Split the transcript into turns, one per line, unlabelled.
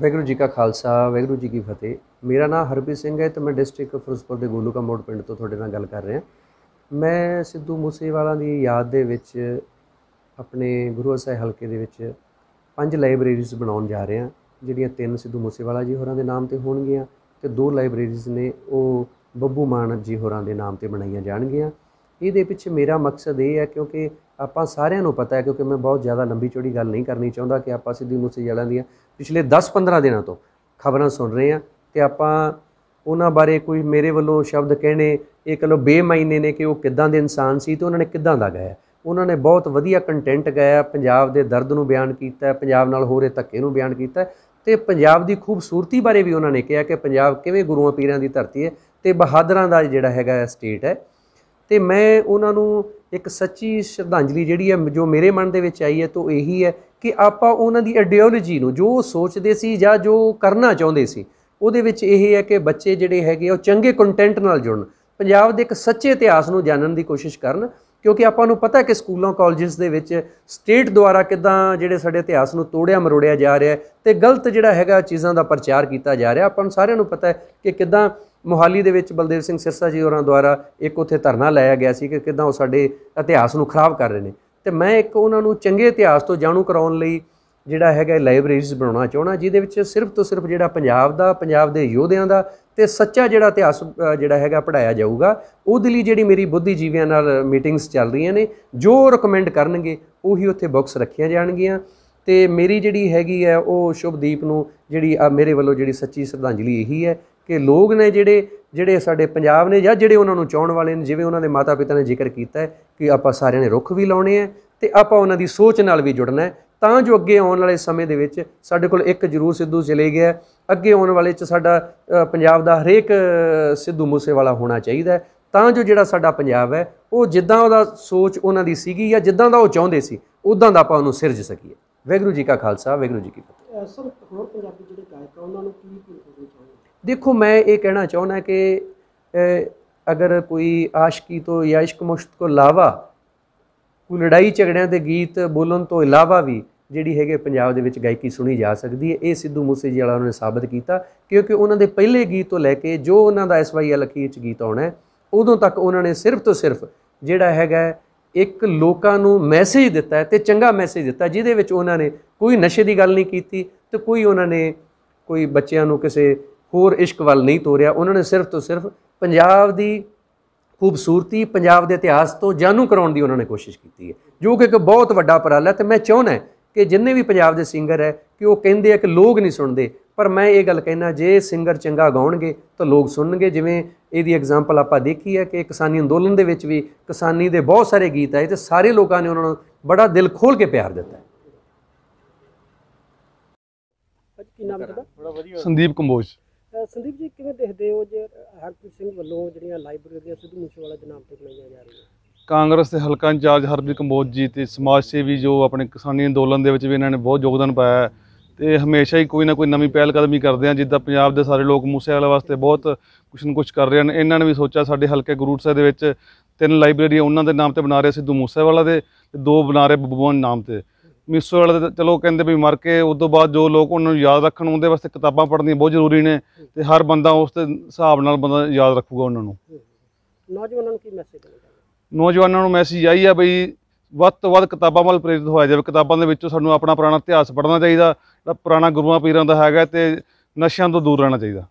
ਵੈਗਰੂ ਜੀ ਕਾ ਖਾਲਸਾ ਵੈਗਰੂ ਜੀ ਕੀ ਫਤਿਹ ਮੇਰਾ ਨਾਮ ਹਰਪ੍ਰੀਤ ਸਿੰਘ ਹੈ ਤੇ ਮੈਂ ਡਿਸਟ੍ਰਿਕਟ ਫਿਰੋਜ਼ਪੁਰ ਦੇ ਗੋਲੂਕਾ ਮੋੜ ਪਿੰਡ ਤੋਂ ਤੁਹਾਡੇ ਨਾਲ ਗੱਲ ਕਰ ਰਿਹਾ ਮੈਂ ਸਿੱਧੂ ਮੂਸੇਵਾਲਾ ਦੀ ਯਾਦ ਦੇ ਵਿੱਚ ਆਪਣੇ ਗੁਰੂ ਸਾਹਿਬ ਹਲਕੇ ਦੇ ਵਿੱਚ ਪੰਜ ਲਾਇਬ੍ਰੇਰੀਜ਼ ਬਣਾਉਣ ਜਾ ਰਹੇ ਹਾਂ ਜਿਹੜੀਆਂ ਤਿੰਨ ਸਿੱਧੂ ਮੂਸੇਵਾਲਾ ਜੀ ਹੋਰਾਂ ਦੇ ਨਾਮ ਤੇ ਹੋਣਗੀਆਂ ਤੇ ਦੋ ਲਾਇਬ੍ਰੇਰੀਜ਼ ਨੇ ਉਹ ਬੱਬੂ ਮਾਨਵ ਜੀ ਹੋਰਾਂ ਦੇ ਨਾਮ ਤੇ ਬਣਾਈਆਂ ਜਾਣਗੀਆਂ ਇਹਦੇ ਪਿੱਛੇ ਮੇਰਾ ਮਕਸਦ ਇਹ ਹੈ ਕਿਉਂਕਿ ਆਪਾਂ ਸਾਰਿਆਂ ਨੂੰ ਪਤਾ ਹੈ ਕਿਉਂਕਿ ਮੈਂ ਬਹੁਤ ਜ਼ਿਆਦਾ ਲੰਬੀ ਚੌੜੀ ਗੱਲ ਨਹੀਂ ਕਰਨੀ ਚਾਹੁੰਦਾ ਕਿ ਆਪਾਂ ਸਿੱਧੂ ਮੂਸੇਵਾਲਾ ਦੀਆਂ ਪਿਛਲੇ 10-15 ਦਿਨਾਂ ਤੋਂ ਖਬਰਾਂ ਸੁਣ ਰਹੇ ਹਾਂ ਤੇ ਆਪਾਂ ਉਹਨਾਂ ਬਾਰੇ ਕੋਈ ਮੇਰੇ ਵੱਲੋਂ ਸ਼ਬਦ ਕਹਿਣੇ ਇਹ ਕਹ ਲੋ ਬੇਮਾਇਨੇ ਨੇ ਕਿ ਉਹ ਕਿੱਦਾਂ ਦੇ ਇਨਸਾਨ ਸੀ ਤੇ ਉਹਨਾਂ ਨੇ ਕਿੱਦਾਂ ਦਾ ਗਿਆ ਉਹਨਾਂ ਨੇ ਬਹੁਤ ਵਧੀਆ ਕੰਟੈਂਟ ਗਾਇਆ ਪੰਜਾਬ ਦੇ ਦਰਦ ਨੂੰ ਬਿਆਨ ਕੀਤਾ ਪੰਜਾਬ ਨਾਲ ਹੋ ਰਹੇ ਧੱਕੇ ਨੂੰ ਬਿਆਨ ਕੀਤਾ ਤੇ ਪੰਜਾਬ ਦੀ ਖੂਬਸੂਰਤੀ ਬਾਰੇ ਵੀ ਉਹਨਾਂ ਨੇ ਕਿਹਾ ਕਿ ਪੰਜਾਬ ਕਿਵੇਂ ਗੁਰੂਆਂ ਪੀਰਾਂ ਦੀ ਧਰਤੀ ਹੈ ਤੇ ਬਹਾਦਰਾਂ ਦਾ ਜਿਹੜਾ ਹੈਗਾ ਸਟੇਟ ਹੈ ਤੇ ਮੈਂ ਉਹਨਾਂ ਨੂੰ ਇੱਕ ਸੱਚੀ ਸ਼ਰਧਾਂਜਲੀ ਜਿਹੜੀ ਹੈ ਜੋ ਮੇਰੇ ਮਨ ਦੇ ਵਿੱਚ ਆਈ ਹੈ ਤੋਂ ਇਹੀ ਹੈ ਕਿ ਆਪਾਂ ਉਹਨਾਂ ਦੀ ਆਈਡੀਓਲੋਜੀ ਨੂੰ ਜੋ ਸੋਚਦੇ ਸੀ ਜਾਂ ਜੋ ਕਰਨਾ ਚਾਹੁੰਦੇ ਸੀ ਉਹਦੇ ਵਿੱਚ ਇਹ ਹੈ ਕਿ ਬੱਚੇ ਜਿਹੜੇ ਹੈਗੇ ਉਹ ਚੰਗੇ ਕੰਟੈਂਟ ਨਾਲ ਜੁੜਨ ਪੰਜਾਬ ਦੇ ਇੱਕ ਸੱਚੇ ਇਤਿਹਾਸ ਨੂੰ ਜਾਣਨ ਦੀ ਕੋਸ਼ਿਸ਼ ਕਰਨ ਕਿਉਂਕਿ ਆਪਾਂ ਨੂੰ ਪਤਾ ਹੈ ਕਿ ਸਕੂਲਾਂ ਕਾਲਜਸ ਦੇ ਵਿੱਚ ਸਟੇਟ ਦੁਆਰਾ ਕਿਦਾਂ ਜਿਹੜੇ ਸਾਡੇ ਇਤਿਹਾਸ ਨੂੰ ਤੋੜਿਆ ਮਰੋੜਿਆ ਜਾ ਰਿਹਾ ਤੇ ਗਲਤ ਜਿਹੜਾ ਹੈਗਾ ਚੀਜ਼ਾਂ ਦਾ ਪ੍ਰਚਾਰ ਕੀਤਾ ਜਾ ਰਿਹਾ ਆਪਾਂ ਨੂੰ ਸਾਰਿਆਂ ਨੂੰ ਪਤਾ ਹੈ ਕਿ ਕਿਦਾਂ ਮੋਹਾਲੀ ਦੇ ਵਿੱਚ ਬਲਦੇਵ ਸਿੰਘ ਸਿਰਸਾ ਜੀ ਹੋਰਾਂ ਦੁਆਰਾ ਇੱਕ ਉੱਥੇ ਧਰਨਾ ਲਾਇਆ ਗਿਆ ਸੀ ਕਿ ਕਿਦਾਂ ਉਹ ਸਾਡੇ ਇਤਿਹਾਸ ਨੂੰ ਖਰਾਬ ਕਰ ਰਹੇ ਨੇ ਤੇ ਮੈਂ ਇੱਕ ਉਹਨਾਂ ਨੂੰ ਚੰਗੇ ਇਤਿਹਾਸ ਤੋਂ ਜਾਣੂ ਕਰਾਉਣ ਲਈ ਜਿਹੜਾ ਹੈਗਾ ਲਾਇਬ੍ਰੇਰੀਜ਼ ਬਣਾਉਣਾ ਚਾਹਣਾ ਜਿਹਦੇ ਵਿੱਚ ਸਿਰਫ ਤੋਂ ਸਿਰਫ ਜਿਹੜਾ ਪੰਜਾਬ ਦਾ ਪੰਜਾਬ ਦੇ ਯੋਧਿਆਂ ਦਾ ਤੇ ਸੱਚਾ ਜਿਹੜਾ ਇਤਿਹਾਸ ਜਿਹੜਾ ਹੈਗਾ ਪੜਾਇਆ ਜਾਊਗਾ ਉਹਦੇ ਲਈ ਜਿਹੜੀ ਮੇਰੀ ਬੁੱਧੀਜੀਵੀਆਂ ਨਾਲ ਮੀਟਿੰਗਸ ਚੱਲ ਰਹੀਆਂ ਨੇ ਜੋ ਰეკਮੈਂਡ ਕਰਨਗੇ ਉਹੀ ਉੱਥੇ ਬੁੱਕਸ ਰੱਖੀਆਂ ਜਾਣਗੀਆਂ ਤੇ ਮੇਰੀ ਜਿਹੜੀ ਹੈਗੀ ਹੈ ਉਹ ਸ਼ੁਭਦੀਪ ਨੂੰ ਜਿਹੜੀ ਮੇਰੇ ਵੱਲੋਂ ਜਿਹੜੀ ਸੱਚੀ ਸ਼ਰਧਾਂਜਲੀ ਇਹੀ ਹੈ ਕਿ ਲੋਕ ਨੇ ਜਿਹੜੇ ਜਿਹੜੇ ਸਾਡੇ ਪੰਜਾਬ ਨੇ ਜਾਂ ਜਿਹੜੇ ਉਹਨਾਂ ਨੂੰ ਚਾਹਣ ਵਾਲੇ ਨੇ ਜਿਵੇਂ ਉਹਨਾਂ ਦੇ ਮਾਤਾ ਪਿਤਾ ਨੇ ਜ਼ਿਕਰ ਕੀਤਾ ਹੈ ਕਿ ਆਪਾਂ ਸਾਰਿਆਂ ਨੇ ਰੁੱਖ ਵੀ ਲਾਉਣੇ ਆ ਤੇ ਆਪਾਂ ਉਹਨਾਂ ਦੀ ਸੋਚ ਨਾਲ ਵੀ ਜੁੜਨਾ ਹੈ ਤਾਂ ਜੋ ਅੱਗੇ ਆਉਣ ਵਾਲੇ ਸਮੇਂ ਦੇ ਵਿੱਚ ਸਾਡੇ ਕੋਲ ਇੱਕ ਜਰੂਰ ਸਿੱਧੂ ਚਲੇ ਗਿਆ ਅੱਗੇ ਆਉਣ ਵਾਲੇ ਚ ਸਾਡਾ ਪੰਜਾਬ ਦਾ ਹਰੇਕ ਸਿੱਧੂ ਮੂਸੇਵਾਲਾ ਹੋਣਾ ਚਾਹੀਦਾ ਹੈ ਤਾਂ ਜੋ ਜਿਹੜਾ ਸਾਡਾ ਪੰਜਾਬ ਹੈ ਉਹ ਜਿੱਦਾਂ ਉਹਦਾ ਸੋਚ ਉਹਨਾਂ ਦੀ ਸੀਗੀ ਜਾਂ ਜਿੱਦਾਂ ਦਾ ਉਹ ਚਾਹੁੰਦੇ ਸੀ ਉਦਾਂ ਦਾ ਆਪਾਂ ਉਹਨੂੰ ਸਿਰਜ ਸਕੀਏ ਵੈਗਰੂ ਜੀ ਕਾ ਖਾਲਸਾ ਵੈਗਰੂ ਜੀ ਕੀ ਫਤਿਹ ਸਰ ਹੋਰ ਪੰਜਾਬੀ ਜਿਹੜੇ ਗਾਇਕ ਆ ਉਹਨਾਂ ਨੂੰ ਕੀ ਅਪੀਲ ਚਾਹੁੰਦੇ ਦੇਖੋ ਮੈਂ ਇਹ ਕਹਿਣਾ ਚਾਹੁੰਦਾ ਕਿ ਅਗਰ ਕੋਈ ਆਸ਼ਕੀ ਤੋਂ ਜਾਂ ਇਸ਼ਕ ਮੁਸ਼ਤ ਤੋਂ ਇਲਾਵਾ ਕੋਈ ਲੜਾਈ ਝਗੜਿਆਂ ਦੇ ਗੀਤ ਬੋਲਣ ਤੋਂ ਇਲਾਵਾ ਵੀ ਜਿਹੜੀ ਹੈਗੇ ਪੰਜਾਬ ਦੇ ਵਿੱਚ ਗਾਇਕੀ ਸੁਣੀ ਜਾ ਸਕਦੀ ਹੈ ਇਹ ਸਿੱਧੂ ਮੂਸੇਵਾਲਾ ਵਾਲਾ ਨੇ ਸਾਬਤ ਕੀਤਾ ਕਿਉਂਕਿ ਉਹਨਾਂ ਦੇ ਪਹਿਲੇ ਗੀਤ ਤੋਂ ਲੈ ਕੇ ਜੋ ਉਹਨਾਂ ਦਾ ਐਸਵਾਈਐਲ ਅਖੀਰ ਚ ਗੀਤ ਆਉਣਾ ਉਦੋਂ ਤੱਕ ਉਹਨਾਂ ਨੇ ਸਿਰਫ ਤੋਂ ਸਿਰਫ ਜਿਹੜਾ ਹੈਗਾ ਇੱਕ ਲੋਕਾਂ ਨੂੰ ਮੈਸੇਜ ਦਿੱਤਾ ਤੇ ਚੰਗਾ ਮੈਸੇਜ ਦਿੱਤਾ ਜਿਹਦੇ ਵਿੱਚ ਉਹਨਾਂ ਨੇ ਕੋਈ ਨਸ਼ੇ ਦੀ ਗੱਲ ਨਹੀਂ ਕੀਤੀ ਤੇ ਕੋਈ ਉਹਨਾਂ ਨੇ ਕੋਈ ਬੱਚਿਆਂ ਨੂੰ ਕਿਸੇ ਹੋਰ ਇਸ਼ਕ ਵੱਲ ਨਹੀਂ ਤੋਰਿਆ ਉਹਨਾਂ ਨੇ ਸਿਰਫ ਤੋਂ ਸਿਰਫ ਪੰਜਾਬ ਦੀ ਖੂਬਸੂਰਤੀ ਪੰਜਾਬ ਦੇ ਇਤਿਹਾਸ ਤੋਂ ਜਾਣੂ ਕਰਾਉਣ ਦੀ ਉਹਨਾਂ ਨੇ ਕੋਸ਼ਿਸ਼ ਕੀਤੀ ਹੈ ਜੋ ਕਿ ਇੱਕ ਬਹੁਤ ਵੱਡਾ ਪਰਾਲਾ ਤੇ ਮੈਂ ਚਾਹੁੰਦਾ ਕਿ ਜਿੰਨੇ ਵੀ ਪੰਜਾਬ ਦੇ ਸਿੰਗਰ ਹੈ ਕਿ ਉਹ ਕਹਿੰਦੇ ਆ ਕਿ ਲੋਕ ਨਹੀਂ ਸੁਣਦੇ ਪਰ ਮੈਂ ਇਹ ਗੱਲ ਕਹਿਣਾ ਜੇ ਸਿੰਗਰ ਚੰਗਾ ਗਾਉਣਗੇ ਤਾਂ ਲੋਕ ਸੁਣਨਗੇ ਜਿਵੇਂ ਇਹਦੀ ਐਗਜ਼ਾਮਪਲ ਆਪਾਂ ਦੇਖੀ ਹੈ ਕਿ ਕਿਸਾਨੀ ਅੰਦੋਲਨ ਦੇ ਵਿੱਚ ਵੀ ਕਿਸਾਨੀ ਦੇ ਬਹੁਤ ਸਾਰੇ ਗੀਤ ਆਏ ਤੇ ਸਾਰੇ ਲੋਕਾਂ ਨੇ ਉਹਨਾਂ ਨੂੰ ਬੜਾ ਦਿਲ ਖੋਲ ਕੇ ਪਿਆਰ ਦਿੱਤਾ ਕੀ ਨਾਮ ਤੁਹਾਡਾ ਸੰਦੀਪ ਕੰਬੋਜ ਸੰਦੀਪ ਜੀ ਕਿਵੇਂ ਦੇਖਦੇ ਹੋ ਜੇ ਹਰਪ੍ਰੀਤ ਸਿੰਘ ਵੱਲੋਂ ਜਿਹੜੀਆਂ ਲਾਇਬ੍ਰੇਰੀ ਦੀਆਂ ਸਿੱਧੂ ਮੂਸੇਵਾਲਾ ਦੇ ਨਾਮ ਤੇ ਬਣਾਈਆਂ ਜਾ ਰਹੀਆਂ
ਕਾਂਗਰਸ ਦੇ ਹਲਕਾ ਇੰਚਾਰਜ ਹਰਪ੍ਰੀਤ ਕੰਬੋਜ ਜੀ ਤੇ ਸਮਾਜ ਸੇਵੀ ਜੋ ਆਪਣੇ ਕਿਸਾਨੀ ਅੰਦੋਲਨ ਦੇ ਵਿੱਚ ਵੀ ਇਹਨਾਂ ਨੇ ਬਹੁਤ ਯੋਗਦਾਨ ਪਾਇਆ ਹੈ ਤੇ ਹਮੇਸ਼ਾ ਹੀ ਕੋਈ ਨਾ ਕੋਈ ਨਵੀਂ ਪਹਿਲ ਕਦਮੀ ਕਰਦੇ ਆ ਜਿੱਦਾਂ ਪੰਜਾਬ ਦੇ ਸਾਰੇ ਲੋਕ ਮੂਸੇਵਾਲਾ ਵਾਸਤੇ ਬਹੁਤ ਕੁਝ ਨ ਕੁਝ ਕਰ ਰਹੇ ਹਨ ਇਹਨਾਂ ਨੇ ਵੀ ਸੋਚਿਆ ਸਾਡੇ ਹਲਕੇ ਗੁਰੂ ਸਾਹਿਬ ਦੇ ਵਿੱਚ ਤਿੰਨ ਲਾਇਬ੍ਰੇਰੀਆਂ ਉਹਨਾਂ ਦੇ ਨਾਮ ਤੇ ਬਣਾ ਰਹੇ ਸਿੱਧੂ ਮੂਸੇਵਾਲਾ ਦੇ ਤੇ ਦੋ ਬਣਾ ਰਹੇ ਬਬੂਨ ਨਾਮ ਤੇ ਮਿਸੋਵਾਲਾ ਦੇ ਚਲੋ ਕਹਿੰਦੇ ਵੀ ਮਰ ਕੇ ਉਸ ਤੋਂ ਬਾਅਦ ਜੋ ਲੋਕ ਉਹਨਾਂ ਨੂੰ ਯਾਦ ਰੱਖਣ ਉਹਦੇ ਵਾਸਤੇ ਕਿਤਾਬਾਂ ਪੜ੍ਹਨੀਆਂ ਬਹੁਤ ਜ਼ਰੂਰੀ ਨੇ ਤੇ ਹਰ ਬੰਦਾ ਉਸ ਦੇ ਹਿਸਾਬ ਨਾਲ ਬੰਦਾ ਯਾਦ ਰੱਖੂਗਾ ਉਹਨਾਂ ਨੂੰ
ਨੌਜਵਾਨਾਂ ਨੂੰ ਕੀ ਮੈਸੇਜ ਦੇਣਾ
ਨੌਜਵਾਨਾਂ ਨੂੰ ਮੈਸੇਜ ਆਈ ਆ ਬਈ ਵੱਧ ਤੋਂ ਵੱਧ ਕਿਤਾਬਾਂ ਵੱਲ ਪ੍ਰੇਰਿਤ ਹੋਇਆ ਜਾਵੇ ਕਿਤਾਬਾਂ ਦੇ ਵਿੱਚੋਂ ਸਾਨੂੰ ਆਪਣਾ ਪੁਰਾਣਾ ਇਤਿਹਾਸ ਪੜ੍ਹਨਾ ਚਾਹੀਦਾ ਜਿਹੜਾ ਪੁਰਾਣਾ ਗੁਰੂਆਂ ਪੀਰਾਂ ਦਾ ਹੈਗਾ ਤੇ ਨਸ਼ਿਆਂ ਤੋਂ ਦੂਰ ਰਹਿਣਾ ਚਾਹੀਦਾ